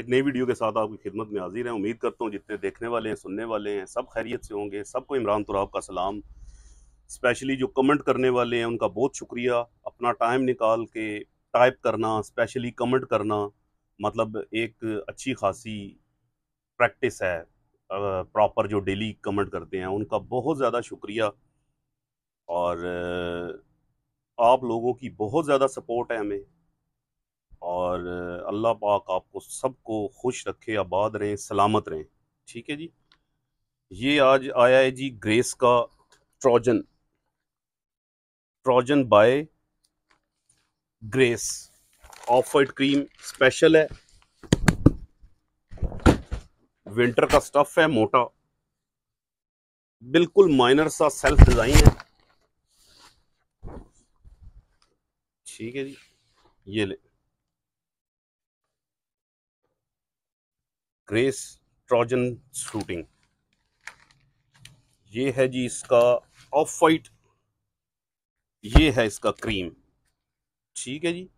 एक नई वीडियो के साथ आपकी खिदमत में हाजिर हैं उम्मीद करता हूँ जितने देखने वाले हैं सुनने वाले हैं सब खैरियत से होंगे सबको इमरान तुराब का सलाम स्पेशली जो कमेंट करने वाले हैं उनका बहुत शुक्रिया अपना टाइम निकाल के टाइप करना स्पेशली कमेंट करना मतलब एक अच्छी खासी प्रैक्टिस है प्रॉपर जो डेली कमेंट करते हैं उनका बहुत ज़्यादा शुक्रिया और आप लोगों की बहुत ज़्यादा सपोर्ट है हमें और अल्लाह पाक आपको सबको खुश रखे आबाद रहें सलामत रहें ठीक है जी ये आज आया है जी ग्रेस का Trojan Trojan by Grace off white cream special है विंटर का स्टफ़ है मोटा बिल्कुल माइनर सा सेल्फ डिज़ाइन है ठीक है जी ये ले ग्रेस ट्रॉजन शूटिंग ये है जी इसका ऑफ वाइट ये है इसका क्रीम ठीक है जी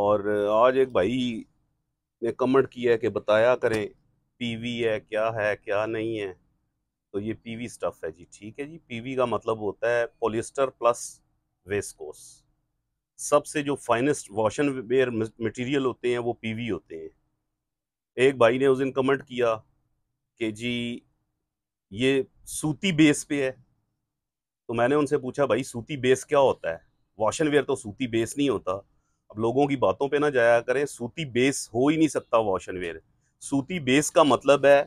और आज एक भाई ने कमेंट किया है कि बताया करें पीवी है क्या है क्या नहीं है तो ये पीवी स्टफ़ है जी ठीक है जी पीवी का मतलब होता है पोलिस्टर प्लस वेस्कोस सबसे जो फाइनेस्ट वॉशन वेयर मटेरियल होते हैं वो पीवी होते हैं एक भाई ने उस दिन कमेंट किया कि जी ये सूती बेस पे है तो मैंने उनसे पूछा भाई सूती बेस क्या होता है वॉशन वेयर तो सूती बेस नहीं होता अब लोगों की बातों पे ना जाया करें सूती बेस हो ही नहीं सकता वॉशन वेयर सूती बेस का मतलब है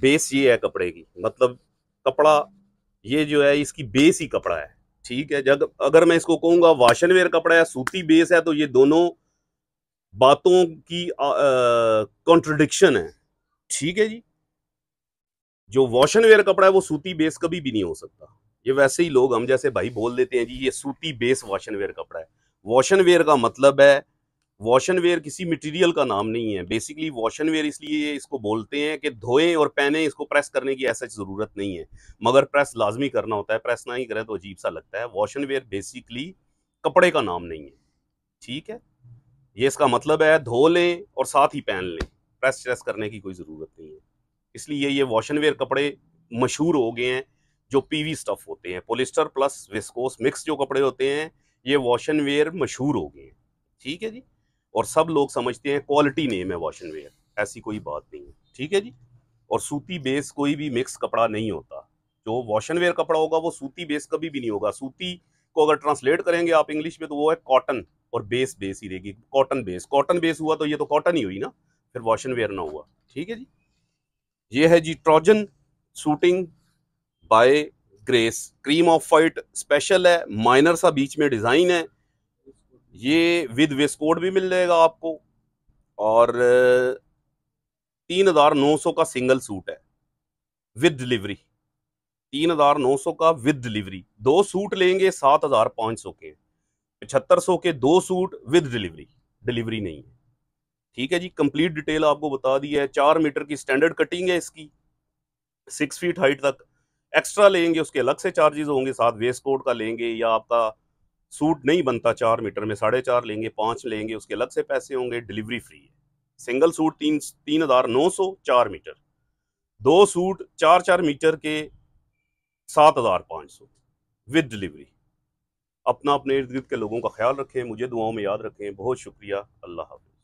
बेस ये है कपड़े की मतलब कपड़ा ये जो है इसकी बेस ही कपड़ा है ठीक है जब अगर मैं इसको कहूँगा वाशन वेयर कपड़ा है सूती बेस है तो ये दोनों बातों की कॉन्ट्रडिक्शन है ठीक है जी जो वॉशन वेयर कपड़ा है वो सूती बेस कभी भी नहीं हो सकता ये वैसे ही लोग हम जैसे भाई बोल देते हैं जी ये सूती बेस वॉशन वेयर कपड़ा है वॉशन वेयर का मतलब है वॉशन वेयर किसी मटेरियल का नाम नहीं है बेसिकली वॉशन वेयर इसलिए इसको बोलते हैं कि धोएं और पहने इसको प्रेस करने की ऐसा ज़रूरत नहीं है मगर प्रेस लाजमी करना होता है प्रेस ना ही करें तो अजीब सा लगता है वॉशन वेयर बेसिकली कपड़े का नाम नहीं है ठीक है ये इसका मतलब है धो लें और साथ ही पहन लें प्रेस श्रेस करने की कोई ज़रूरत नहीं है इसलिए ये वॉशनवेयर वेयर कपड़े मशहूर हो गए हैं जो पीवी स्टफ़ होते हैं पोलिस्टर प्लस विस्कोस मिक्स जो कपड़े होते हैं ये वॉशनवेयर वेयर मशहूर हो गए हैं ठीक है जी और सब लोग समझते हैं क्वालिटी नेम है वॉशनवेयर वेयर ऐसी कोई बात नहीं है ठीक है जी और सूती बेस कोई भी मिक्स कपड़ा नहीं होता जो वॉशनवेयर वेयर कपड़ा होगा वो सूती बेस कभी भी नहीं होगा सूती को अगर ट्रांसलेट करेंगे आप इंग्लिश में तो वो है कॉटन और बेस बेस ही रहेगी कॉटन बेस कॉटन बेस हुआ तो ये तो कॉटन ही हुई ना फिर वॉशन वेयर ना हुआ ठीक है जी ये है जी Trojan suiting by Grace cream off white special है माइनर सा बीच में डिज़ाइन है ये विद वेस्कोट भी मिल जाएगा आपको और तीन हज़ार नौ सौ का सिंगल सूट है विद डिलीवरी तीन हज़ार नौ सौ का विद डिलीवरी दो सूट लेंगे सात हज़ार पांच सौ के पचहत्तर सौ के दो सूट विद डिलीवरी डिलीवरी नहीं है ठीक है जी कंप्लीट डिटेल आपको बता दी है चार मीटर की स्टैंडर्ड कटिंग है इसकी सिक्स फीट हाइट तक एक्स्ट्रा लेंगे उसके अलग से चार्जेस होंगे साथ वेस्ट कोट का लेंगे या आपका सूट नहीं बनता चार मीटर में साढ़े चार लेंगे पाँच लेंगे उसके अलग से पैसे होंगे डिलीवरी फ्री है सिंगल सूट तीन तीन हज़ार नौ सौ चार मीटर दो सूट चार चार मीटर के सात हज़ार पाँच सौ विद डिलीवरी अपना अपने इर्द गिर्द के लोगों का ख्याल रखें मुझे दुआओं में याद रखें बहुत शुक्रिया अल्लाह हाफि